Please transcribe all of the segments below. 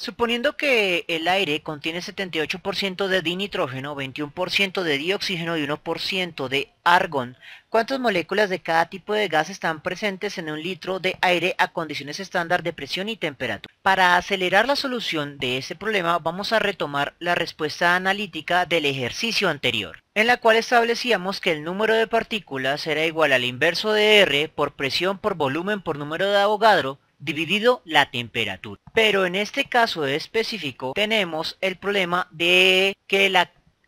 Suponiendo que el aire contiene 78% de dinitrógeno, 21% de dioxígeno y 1% de argón, ¿cuántas moléculas de cada tipo de gas están presentes en un litro de aire a condiciones estándar de presión y temperatura? Para acelerar la solución de este problema vamos a retomar la respuesta analítica del ejercicio anterior, en la cual establecíamos que el número de partículas era igual al inverso de R por presión por volumen por número de Avogadro dividido la temperatura. Pero en este caso específico tenemos el problema de que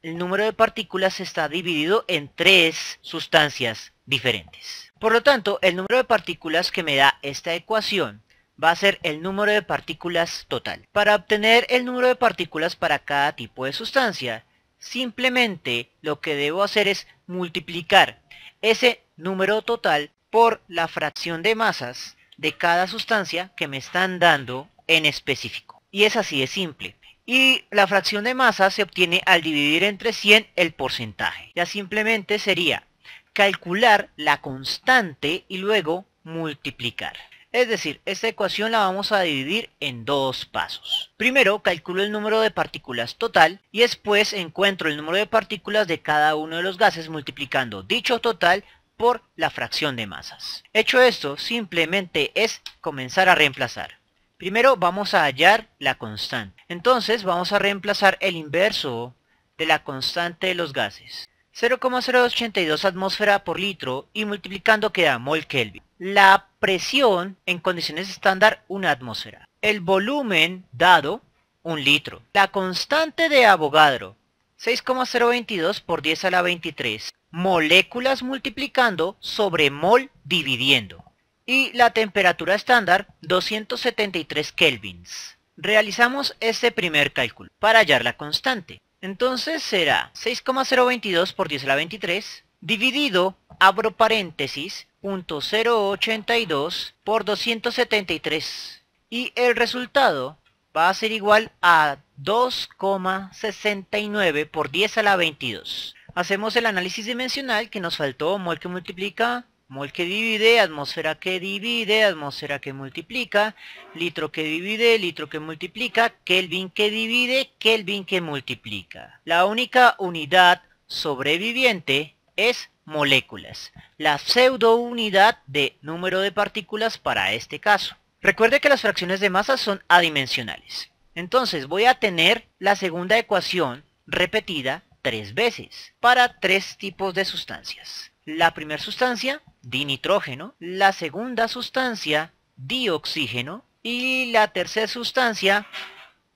el número de partículas está dividido en tres sustancias diferentes. Por lo tanto, el número de partículas que me da esta ecuación va a ser el número de partículas total. Para obtener el número de partículas para cada tipo de sustancia, simplemente lo que debo hacer es multiplicar ese número total por la fracción de masas de cada sustancia que me están dando en específico. Y es así de simple. Y la fracción de masa se obtiene al dividir entre 100 el porcentaje. Ya simplemente sería calcular la constante y luego multiplicar. Es decir, esta ecuación la vamos a dividir en dos pasos. Primero calculo el número de partículas total y después encuentro el número de partículas de cada uno de los gases multiplicando dicho total por la fracción de masas. Hecho esto, simplemente es comenzar a reemplazar. Primero vamos a hallar la constante. Entonces vamos a reemplazar el inverso de la constante de los gases. 0,082 atmósfera por litro y multiplicando queda mol Kelvin. La presión en condiciones estándar una atmósfera. El volumen dado un litro. La constante de Avogadro 6,022 por 10 a la 23 moléculas multiplicando sobre mol dividiendo. Y la temperatura estándar 273 kelvins. Realizamos este primer cálculo para hallar la constante. Entonces será 6,022 por 10 a la 23 dividido, abro paréntesis, 082 por 273. Y el resultado va a ser igual a 2,69 por 10 a la 22. Hacemos el análisis dimensional que nos faltó, mol que multiplica, mol que divide, atmósfera que divide, atmósfera que multiplica, litro que divide, litro que multiplica, Kelvin que divide, Kelvin que multiplica. La única unidad sobreviviente es moléculas, la pseudounidad de número de partículas para este caso. Recuerde que las fracciones de masa son adimensionales. Entonces voy a tener la segunda ecuación repetida tres veces para tres tipos de sustancias. La primera sustancia, dinitrógeno, la segunda sustancia, dioxígeno y la tercera sustancia,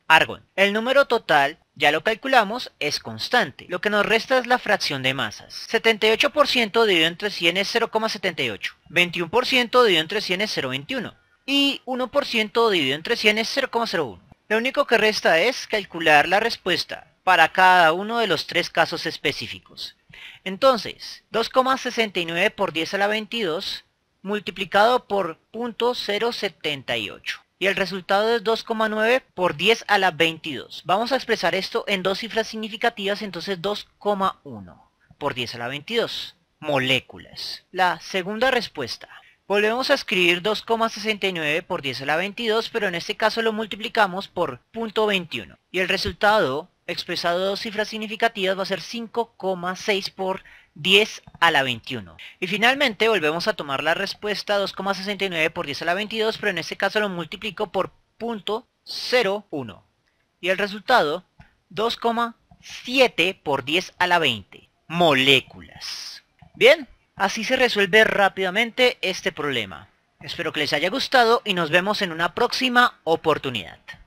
argón. El número total ya lo calculamos, es constante. Lo que nos resta es la fracción de masas. 78% dividido entre 100 es 0,78. 21% dividido entre 100 es 0,21. Y 1% dividido entre 100 es 0,01. Lo único que resta es calcular la respuesta para cada uno de los tres casos específicos. Entonces, 2,69 por 10 a la 22 multiplicado por 0.078. Y el resultado es 2,9 por 10 a la 22. Vamos a expresar esto en dos cifras significativas, entonces 2,1 por 10 a la 22. Moléculas. La segunda respuesta. Volvemos a escribir 2,69 por 10 a la 22, pero en este caso lo multiplicamos por 0.21. Y el resultado expresado dos cifras significativas va a ser 5,6 por 10 a la 21. Y finalmente volvemos a tomar la respuesta 2,69 por 10 a la 22, pero en este caso lo multiplico por 0,1. Y el resultado, 2,7 por 10 a la 20 moléculas. Bien, así se resuelve rápidamente este problema. Espero que les haya gustado y nos vemos en una próxima oportunidad.